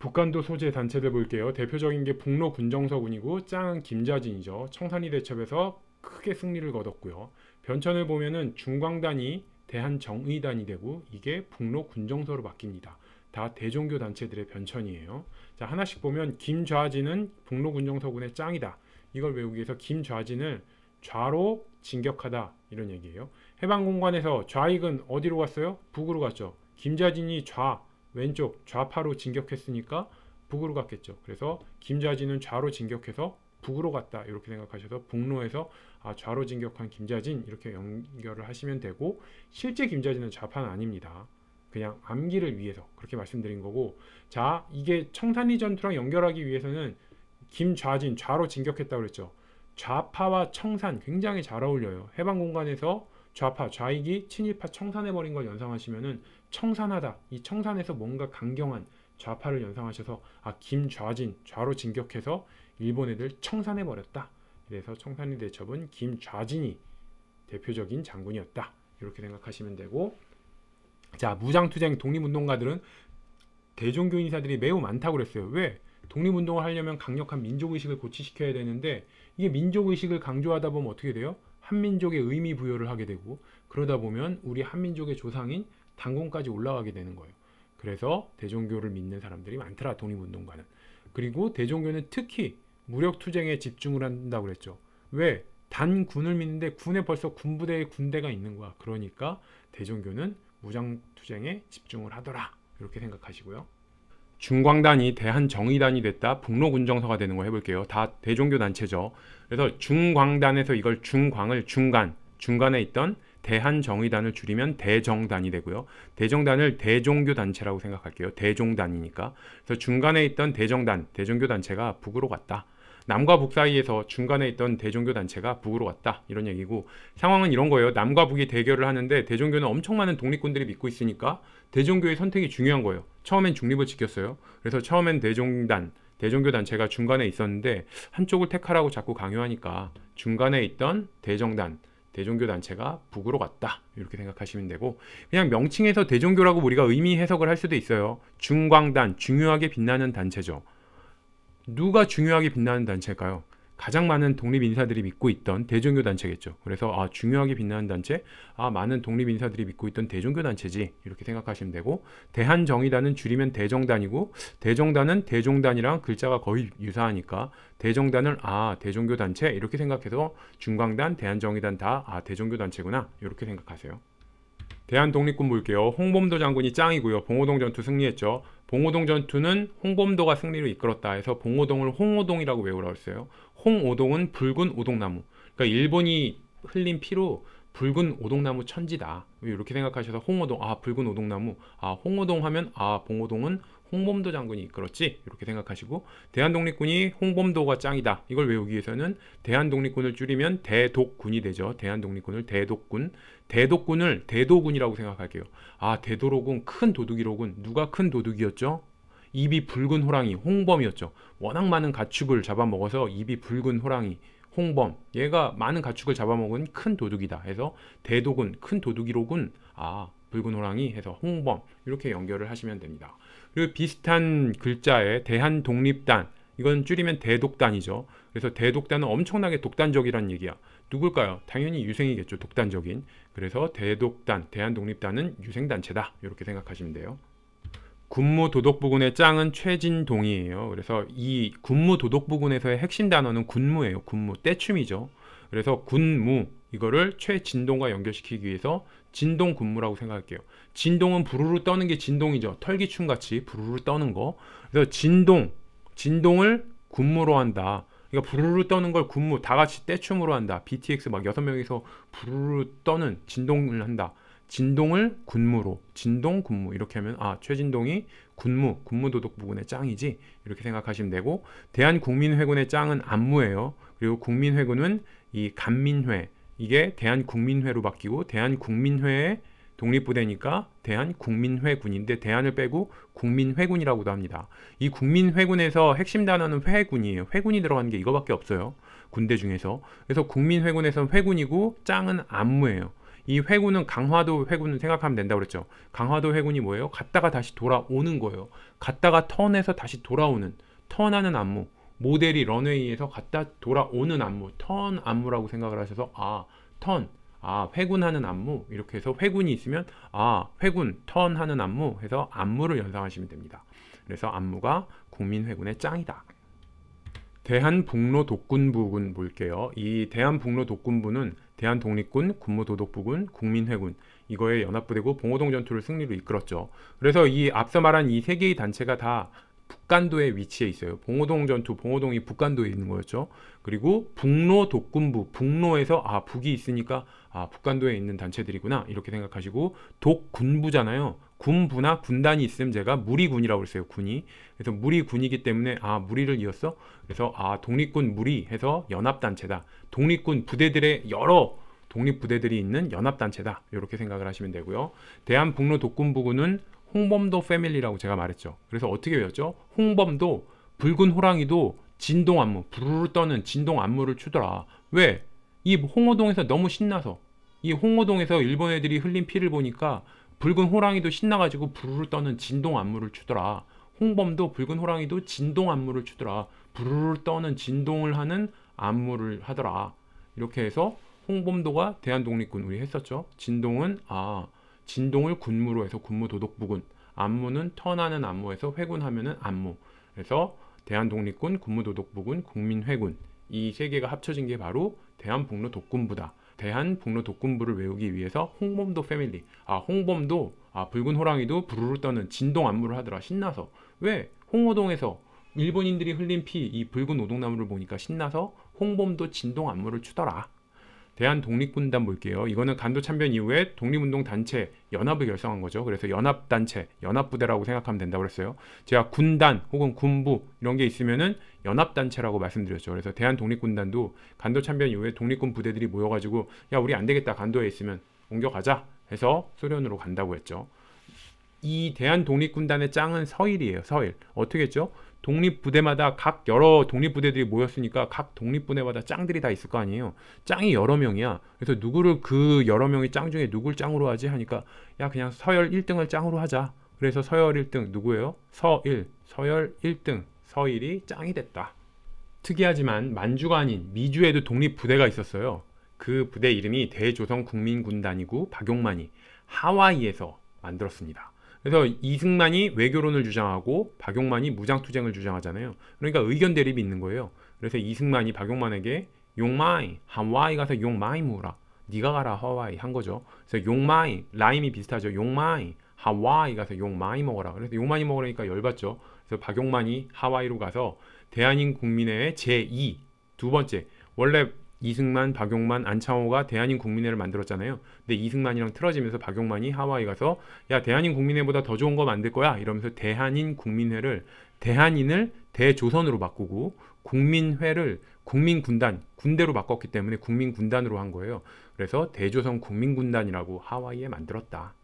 북한도 소재 단체들 볼게요. 대표적인 게 북로 군정서군이고 짱은 김자진이죠. 청산리 대첩에서 크게 승리를 거뒀고요. 변천을 보면은 중광단이 대한정의단이 되고 이게 북로 군정서로 바뀝니다. 다 대종교 단체들의 변천이에요. 자 하나씩 보면 김좌진은 북로 군정서군의 짱이다. 이걸 외우기 위해서 김좌진을 좌로 진격하다 이런 얘기예요. 해방공관에서 좌익은 어디로 갔어요? 북으로 갔죠. 김좌진이 좌 왼쪽 좌파로 진격했으니까 북으로 갔겠죠. 그래서 김자진은 좌로 진격해서 북으로 갔다 이렇게 생각하셔서 북로에서 아, 좌로 진격한 김자진 이렇게 연결을 하시면 되고 실제 김자진은 좌파는 아닙니다. 그냥 암기를 위해서 그렇게 말씀드린 거고 자 이게 청산리 전투랑 연결하기 위해서는 김좌진 좌로 진격했다 그랬죠. 좌파와 청산 굉장히 잘 어울려요. 해방 공간에서 좌파, 좌익이 친일파 청산해버린 걸 연상하시면은 청산하다 이 청산에서 뭔가 강경한 좌파를 연상하셔서 아 김좌진 좌로 진격해서 일본 애들 청산해 버렸다 그래서 청산리 대첩은 김좌진이 대표적인 장군이었다 이렇게 생각하시면 되고 자 무장투쟁 독립운동가들은 대종교 인사들이 매우 많다고 그랬어요 왜? 독립운동을 하려면 강력한 민족의식을 고취시켜야 되는데 이게 민족의식을 강조하다 보면 어떻게 돼요? 한민족의 의미 부여를 하게 되고 그러다 보면 우리 한민족의 조상인 당군까지 올라가게 되는 거예요. 그래서 대종교를 믿는 사람들이 많더라 독립운동가는. 그리고 대종교는 특히 무력 투쟁에 집중을 한다고 그랬죠. 왜? 단 군을 믿는데 군에 벌써 군부대의 군대가 있는 거야. 그러니까 대종교는 무장 투쟁에 집중을 하더라. 이렇게 생각하시고요. 중광단이 대한정의단이 됐다 북로군정서가 되는 거 해볼게요 다 대종교 단체죠 그래서 중광단에서 이걸 중광을 중간 중간에 있던 대한정의단을 줄이면 대정단이 되고요. 대정단을 대종교 단체라고 생각할게요. 대종단이니까. 그래서 중간에 있던 대정단, 대종교 단체가 북으로 갔다. 남과 북 사이에서 중간에 있던 대종교 단체가 북으로 갔다 이런 얘기고 상황은 이런 거예요 남과 북이 대결을 하는데 대종교는 엄청 많은 독립군들이 믿고 있으니까 대종교의 선택이 중요한 거예요 처음엔 중립을 지켰어요 그래서 처음엔 대종단 대종교 단체가 중간에 있었는데 한쪽을 택하라고 자꾸 강요하니까 중간에 있던 대정단 대종교 단체가 북으로 갔다 이렇게 생각하시면 되고 그냥 명칭에서 대종교라고 우리가 의미 해석을 할 수도 있어요 중광단 중요하게 빛나는 단체죠 누가 중요하게 빛나는 단체일까요 가장 많은 독립 인사들이 믿고 있던 대종교 단체겠죠. 그래서 아 중요하게 빛나는 단체, 아 많은 독립 인사들이 믿고 있던 대종교 단체지 이렇게 생각하시면 되고 대한정의단은 줄이면 대정단이고 대정단은 대종단이랑 글자가 거의 유사하니까 대정단을 아 대종교 단체 이렇게 생각해서 중광단, 대한정의단 다아 대종교 단체구나 이렇게 생각하세요. 대한독립군 볼게요. 홍범도 장군이 짱이고요. 봉오동 전투 승리했죠. 봉오동 전투는 홍범도가 승리를 이끌었다 해서 봉오동을 홍오동이라고 외우라고 했어요. 홍오동은 붉은 오동나무. 그러니까 일본이 흘린 피로 붉은 오동나무 천지다. 이렇게 생각하셔서 홍오동, 아 붉은 오동나무, 아 홍오동 하면 아 봉오동은 홍범도 장군이 이끌었지 이렇게 생각하시고 대한독립군이 홍범도가 짱이다 이걸 외우기 위해서는 대한독립군을 줄이면 대독군이 되죠 대한독립군을 대독군 대독군을 대도군이라고 생각할게요 아 대도로군 큰 도둑이로군 누가 큰 도둑이었죠 입이 붉은 호랑이 홍범이었죠 워낙 많은 가축을 잡아먹어서 입이 붉은 호랑이 홍범 얘가 많은 가축을 잡아먹은 큰 도둑이다 해서 대도군 큰 도둑이로군 아 붉은 호랑이 해서 홍범 이렇게 연결을 하시면 됩니다. 그리고 비슷한 글자에 대한독립단 이건 줄이면 대독단이죠. 그래서 대독단은 엄청나게 독단적이라는 얘기야. 누굴까요? 당연히 유생이겠죠. 독단적인. 그래서 대독단, 대한독립단은 유생단체다. 이렇게 생각하시면 돼요. 군무 도덕부군의 짱은 최진동이에요. 그래서 이 군무 도덕부군에서의 핵심 단어는 군무예요. 군무, 때춤이죠 그래서 군무, 이거를 최진동과 연결시키기 위해서 진동 군무라고 생각할게요. 진동은 부르르 떠는 게 진동이죠. 털기춤 같이 부르르 떠는 거. 그래서 진동, 진동을 군무로 한다. 그러니까 부르르 떠는 걸 군무, 다 같이 떼춤으로 한다. BTX 막 여섯 명이서 부르르 떠는 진동을 한다. 진동을 군무로, 진동 군무 이렇게 하면 아 최진동이 군무, 군무도덕 부분의 짱이지 이렇게 생각하시면 되고 대한국민회군의 짱은 안무예요. 그리고 국민회군은 이 간민회, 이게 대한국민회로 바뀌고 대한국민회의 독립부대니까 대한국민회군인데 대한을 빼고 국민회군이라고도 합니다. 이 국민회군에서 핵심 단어는 회군이에요. 회군이 들어가는게 이거밖에 없어요. 군대 중에서. 그래서 국민회군에서는 회군이고 짱은 안무예요. 이 회군은 강화도 회군을 생각하면 된다고 그랬죠. 강화도 회군이 뭐예요? 갔다가 다시 돌아오는 거예요. 갔다가 턴에서 다시 돌아오는 턴하는 안무. 모델이 런웨이에서 갔다 돌아오는 안무, 턴 안무라고 생각을 하셔서 아, 턴, 아, 회군하는 안무 이렇게 해서 회군이 있으면 아, 회군, 턴 하는 안무 해서 안무를 연상하시면 됩니다. 그래서 안무가 국민회군의 짱이다. 대한북로 독군부군 볼게요. 이 대한북로 독군부는 대한독립군, 군무도독부군, 국민회군 이거에 연합부되고 봉오동 전투를 승리로 이끌었죠. 그래서 이 앞서 말한 이 세 개의 단체가 다 북간도에 위치해 있어요. 봉오동 전투, 봉오동이 북간도에 있는 거였죠. 그리고 북로 독군부, 북로에서 아 북이 있으니까 아 북간도에 있는 단체들이구나 이렇게 생각하시고 독군부잖아요. 군부나 군단이 있으면 제가 무리군이라고 그랬어요 군이. 그래서 무리군이기 때문에 아 무리를 이었어. 그래서 아 독립군 무리 해서 연합단체다. 독립군 부대들의 여러 독립부대들이 있는 연합단체다. 이렇게 생각을 하시면 되고요. 대한북로 독군부군은 홍범도 패밀리라고 제가 말했죠. 그래서 어떻게 외웠죠? 홍범도 붉은 호랑이도 진동 안무 부르르 떠는 진동 안무를 추더라. 왜? 이홍어동에서 너무 신나서 이홍어동에서 일본 애들이 흘린 피를 보니까 붉은 호랑이도 신나가지고 부르르 떠는 진동 안무를 추더라. 홍범도 붉은 호랑이도 진동 안무를 추더라. 부르르 떠는 진동을 하는 안무를 하더라. 이렇게 해서 홍범도가 대한독립군 우리 했었죠. 진동은 아 진동을 군무로 해서 군무 도덕부군 안무는 턴하는 안무에서 회군하면은 안무 그래서 대한독립군 군무도덕부군 국민회군 이 세 개가 합쳐진 게 바로 대한북로 독군부다 대한북로 독군부를 외우기 위해서 홍범도 패밀리 아 홍범도 아 붉은 호랑이도 부르르 떠는 진동 안무를 하더라 신나서 왜홍어동에서 일본인들이 흘린 피 이 붉은 오동나무를 보니까 신나서 홍범도 진동 안무를 추더라 대한 독립군단 볼게요. 이거는 간도 참변 이후에 독립운동 단체 연합을 결성한 거죠. 그래서 연합 단체, 연합 부대라고 생각하면 된다고 그랬어요. 제가 군단 혹은 군부 이런 게 있으면은 연합 단체라고 말씀드렸죠. 그래서 대한 독립군단도 간도 참변 이후에 독립군 부대들이 모여 가지고 야, 우리 안 되겠다. 간도에 있으면 옮겨가자 해서 소련으로 간다고 했죠. 이 대한 독립군단의 짱은 서일이에요. 서일. 어떻게 했죠? 독립부대마다 각 여러 독립부대들이 모였으니까 각 독립부대마다 짱들이 다 있을 거 아니에요. 짱이 여러 명이야. 그래서 누구를 그 여러 명이 짱 중에 누굴 짱으로 하지 하니까 야 그냥 서열 1등을 짱으로 하자. 그래서 서열 1등 누구예요? 서일. 서열 1등. 서일이 짱이 됐다. 특이하지만 만주가 아닌 미주에도 독립부대가 있었어요. 그 부대 이름이 대조선국민군단이고 박용만이 하와이에서 만들었습니다. 그래서 이승만이 외교론을 주장하고 박용만이 무장투쟁을 주장하잖아요. 그러니까 의견 대립이 있는 거예요. 그래서 이승만이 박용만에게 용마이 하와이 가서 용마이 무라 네가 가라 하와이 한 거죠. 그래서 용마이 라임이 비슷하죠. 용마이 하와이 가서 용마이 먹어라. 그래서 용마이 먹으니까 열받죠. 그래서 박용만이 하와이로 가서 대한인 국민의 제2 두 번째 원래 이승만, 박용만, 안창호가 대한인 국민회를 만들었잖아요. 근데 이승만이랑 틀어지면서 박용만이 하와이 가서 야 대한인 국민회보다 더 좋은 거 만들 거야 이러면서 대한인 국민회를 대한인을 대조선으로 바꾸고 국민회를 국민군단 군대로 바꿨기 때문에 국민군단으로 한 거예요. 그래서 대조선 국민군단이라고 하와이에 만들었다.